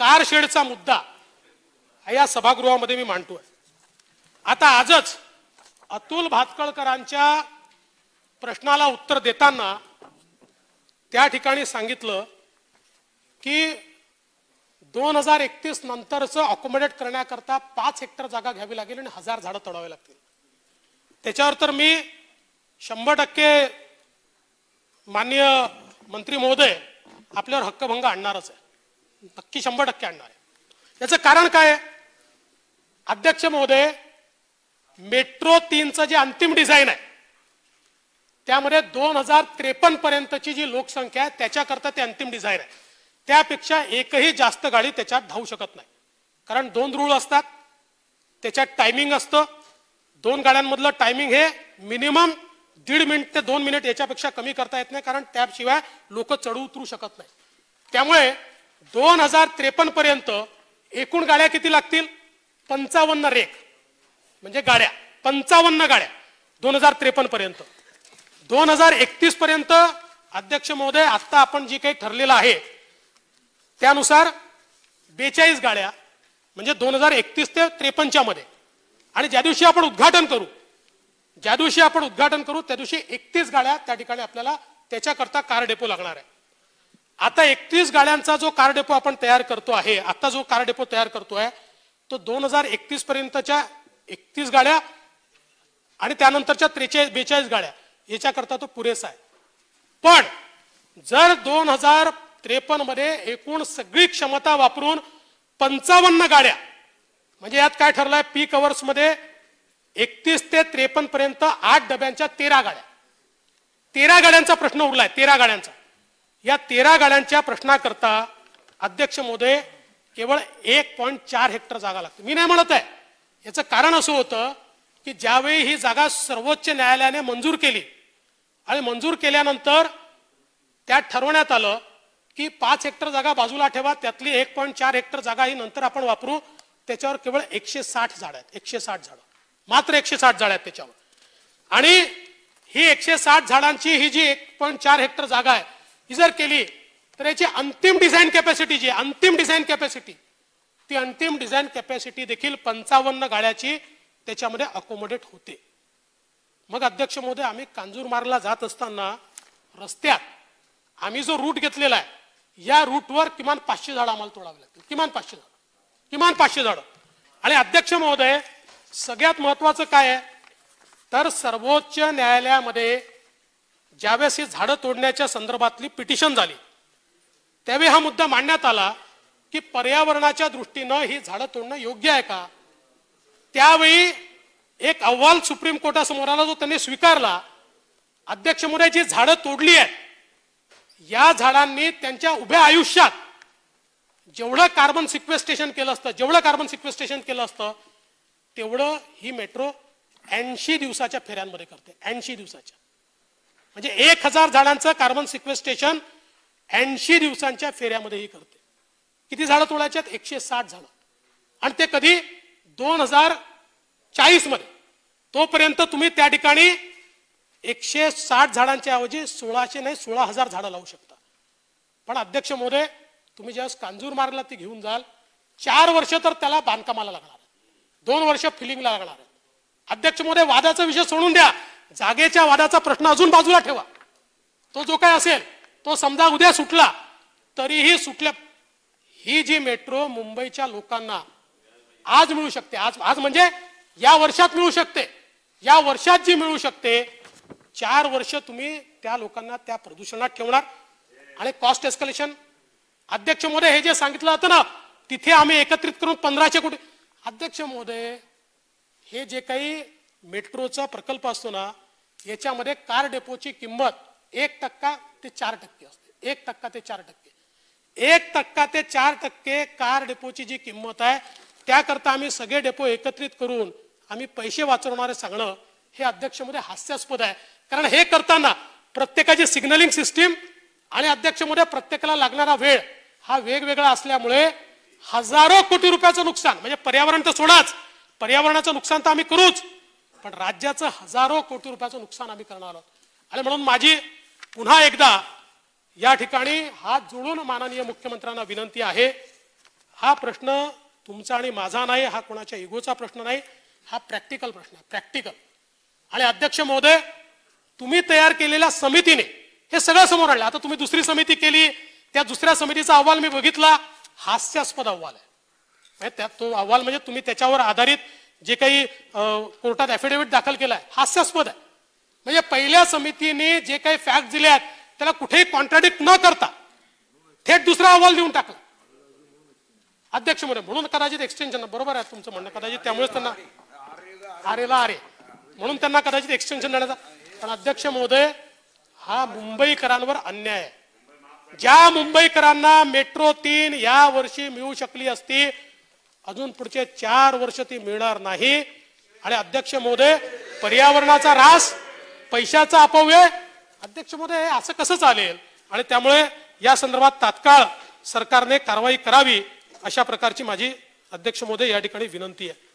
कारशेडचा मुद्दा या सभागृहामध्ये मी मांडतोय आता आजच अतुल भातकळकरांच्या प्रश्नाला उत्तर देताना त्या ठिकाणी सांगितलं की दोन हजार एकतीस नंतरचं अकोमोडेट करण्याकरता पाच हेक्टर जागा घ्यावी लागेल आणि हजार झाडं तोडावी लागतील त्याच्यावर तर मी शंभर टक्के मान्य मंत्री महोदय आपल्यावर हक्कभंग आणणारच आहे नक्की शंभर टक्के आणणार आहे याचं कारण काय अध्यक्ष महोदय मेट्रो तीनचं जे अंतिम डिझाईन आहे त्यामध्ये दोन हजार त्रेपन्न पर्यंतची जी लोकसंख्या आहे त्याच्याकरता ते अंतिम डिझाईन आहे त्यापेक्षा एकही जास्त गाडी त्याच्यात धावू शकत नाही कारण दोन रूळ असतात त्याच्यात टायमिंग असतं दोन गाड्यांमधलं टायमिंग हे मिनिमम दीड मिनिट ते दोन मिनिट याच्यापेक्षा कमी करता येत नाही कारण त्याशिवाय लोक चढू उतरू शकत नाही त्यामुळे दोन हजार त्रेपन्न पर्यंत एकूण गाड्या किती लागतील पंचावन्न रेक म्हणजे गाड्या पंचावन्न गाड्या दोन हजार त्रेपन्न पर्यंत दोन हजार एकतीस पर्यंत अध्यक्ष महोदय आता आपण जी काही ठरलेलं आहे त्यानुसार बेचाळीस गाड्या म्हणजे दोन हजार एकतीस ते त्रेपन्नच्या मध्ये आणि ज्या दिवशी आपण उद्घाटन करू ज्या दिवशी आपण उद्घाटन करू त्या दिवशी एकतीस गाड्या त्या ठिकाणी आपल्याला त्याच्याकरता कार डेपो लागणार आहे आता एकतीस गाड्यांचा जो कार डेपो आपण तयार करतो आहे आता जो कार डेपो तयार करतो आहे तो दोन हजार एकतीस पर्यंतच्या एकतीस गाड्या आणि त्यानंतरच्या त्रेचाळीस बेचाळीस गाड्या याच्याकरता तो पुरेसा आहे पण जर दोन हजार त्रेपन्न मध्ये एकूण सगळी क्षमता वापरून पंचावन्न गाड्या म्हणजे यात काय ठरलंय पीक मध्ये एकतीस ते त्रेपन्न पर्यंत आठ डब्यांच्या तेरा गाड्या तेरा गाड्यांचा प्रश्न उरलाय तेरा गाड्यांचा या तेरा गाड्यांच्या प्रश्नाकरता अध्यक्ष मोदय केवळ एक पॉईंट चार हेक्टर जागा लागते मी नाही म्हणत आहे याचं कारण असं होतं की ज्यावेळी ही जागा सर्वोच्च न्यायालयाने मंजूर केली आणि मंजूर केल्यानंतर त्यात ठरवण्यात आलं की पाच हेक्टर जागा बाजूला ठेवा त्यातली एक पॉईंट चार हेक्टर जागा ही नंतर आपण वापरू त्याच्यावर केवळ एकशे साठ झाड आहेत एकशे साठ झाड मात्र एकशे साठ झाड आहेत त्याच्यावर आणि ही एकशे साठ झाडांची ही जी एक पॉईंट चार हेक्टर जागा आहे ही जर केली तर याची अंतिम डिझाईन कॅपॅसिटी जी अंतिम डिझाईन कॅपॅसिटी ती अंतिम डिझाईन कॅपॅसिटी देखील पंचावन्न गाड्याची त्याच्यामध्ये अकोमोडेट होते मग अध्यक्ष महोदय आम्ही कांजूरमार्गला जात असताना रस्त्यात आम्ही जो रूट घेतलेला आहे या रूटवर किमान पाचशे झाडं आम्हाला तोडावी लागतील किमान पाचशे झाड किमान पाचशे झाडं आणि अध्यक्ष महोदय सगळ्यात महत्वाचं काय आहे तर सर्वोच्च न्यायालयामध्ये ज्यावेळेस ही झाडं तोडण्याच्या संदर्भातली पिटिशन झाली त्यावेळी हा मुद्दा मांडण्यात आला की पर्यावरणाच्या दृष्टीनं ही झाडं तोडणं योग्य आहे का त्यावेळी एक अहवाल सुप्रीम कोर्टासमोर आला जो त्यांनी स्वीकारला अध्यक्ष मोदी जी झाडं तोडली आहेत या झाडांनी त्यांच्या उभ्या आयुष्यात जेवढं कार्बन सिक्वेस्टेशन केलं असतं जेवढं कार्बन सिक्वेस्टेशन केलं असतं तेवढं ही मेट्रो ऐंशी दिवसाच्या फेऱ्यांमध्ये करते ऐंशी दिवसाच्या म्हणजे एक हजार झाडांचं कार्बन सिक्वेस्टेशन ऐंशी दिवसांच्या फेऱ्यामध्येही करते किती झाडं तोडायच्या एकशे साठ झाडं आणि ते कधी दोन हजार मध्ये तोपर्यंत तुम्ही त्या ठिकाणी एकशे साठ झाडांच्या ऐवजी सोळाशे नाही सोळा हजार झाडं लावू शकता पण अध्यक्ष मोदय तुम्ही ज्यावेळेस कांजूर मार्गला ती घेऊन जाल चार वर्ष तर त्याला बांधकामाला लागणार दोन वर्ष फिलिंगला लागणार अध्यक्ष मोदय वादाचा विषय सोडून द्या जागेच्या वादाचा प्रश्न अजून बाजूला ठेवा तो जो काय असेल तो समजा उद्या सुटला तरीही सुटल्या ही जी मेट्रो मुंबईच्या लोकांना आज मिळू शकते आज आज म्हणजे या वर्षात मिळू शकते या वर्षात जी मिळू शकते चार वर्ष तुम्ही त्या लोकांना त्या प्रदूषणात ठेवणार आणि कॉस्ट एस्कलेशन अध्यक्ष महोदय हे जे सांगितलं होतं ना तिथे आम्ही एकत्रित करून पंधराशे कोटी अध्यक्ष महोदय हे जे काही मेट्रोचा प्रकल्प असतो ना याच्यामध्ये कार डेपोची किंमत एक टक्का ते चार टक्के असते एक टक्का ते चार टक्के एक टक्का ते चार टक्के कार डेपोची जी किंमत आहे त्याकरता आम्ही सगळे डेपो एकत्रित करून आम्ही पैसे वाचवणारे सांगणं हे अध्यक्षमध्ये हास्यास्पद आहे कारण हे करताना प्रत्येकाची सिग्नलिंग सिस्टीम आणि अध्यक्षमध्ये प्रत्येकाला लागणारा वेळ हा वेगवेगळा असल्यामुळे हजारो कोटी रुपयाचं नुकसान म्हणजे पर्यावरण तर सोडाच पर्यावरणाचं नुकसान तर आम्ही करूच पण राज्याचं हजारो कोटी रुपयाचं नुकसान आम्ही करणार आहोत आणि म्हणून माझी पुन्हा एकदा या ठिकाणी हात जोडून माननीय मुख्यमंत्र्यांना विनंती आहे हा प्रश्न तुमचा आणि माझा नाही हा कोणाच्या इगोचा प्रश्न नाही हा प्रॅक्टिकल प्रश्न आहे प्रॅक्टिकल आणि अध्यक्ष महोदय तुम्ही तयार केलेल्या समितीने हे सगळं समोर आणलं आता तुम्ही दुसरी समिती केली त्या दुसऱ्या समितीचा अहवाल मी बघितला हास्यास्पद अहवाल आहे म्हणजे त्या तो अहवाल म्हणजे तुम्ही त्याच्यावर आधारित जे काही कोर्टात ॲफिडेव्हिट दाखल केलाय हास्यास्पद आहे म्हणजे पहिल्या समितीने जे काही फॅक्ट दिले आहेत त्याला कुठेही कॉन्ट्राडिक्ट न करता थेट दुसरा अहवाल देऊन टाकला अध्यक्ष म्हणून कदाचित एक्सटेन्शन बरोबर आहे तुमचं म्हणणं कदाचित त्यामुळेच त्यांना आरेला आरे म्हणून त्यांना कदाचित एक्सटेन्शन देण्याचा पण अध्यक्ष महोदय हा मुंबईकरांवर अन्याय आहे ज्या मुंबईकरांना मेट्रो तीन या वर्षी मिळू शकली असती अजून पुढचे चार वर्ष ती मिळणार नाही आणि अध्यक्ष महोदय पर्यावरणाचा रास पैशाचा अपव्यय अध्यक्ष महोदय असं कसं चालेल आणि त्यामुळे या संदर्भात तात्काळ सरकारने कारवाई करावी अशा प्रकारची माझी अध्यक्ष महोदय या ठिकाणी विनंती आहे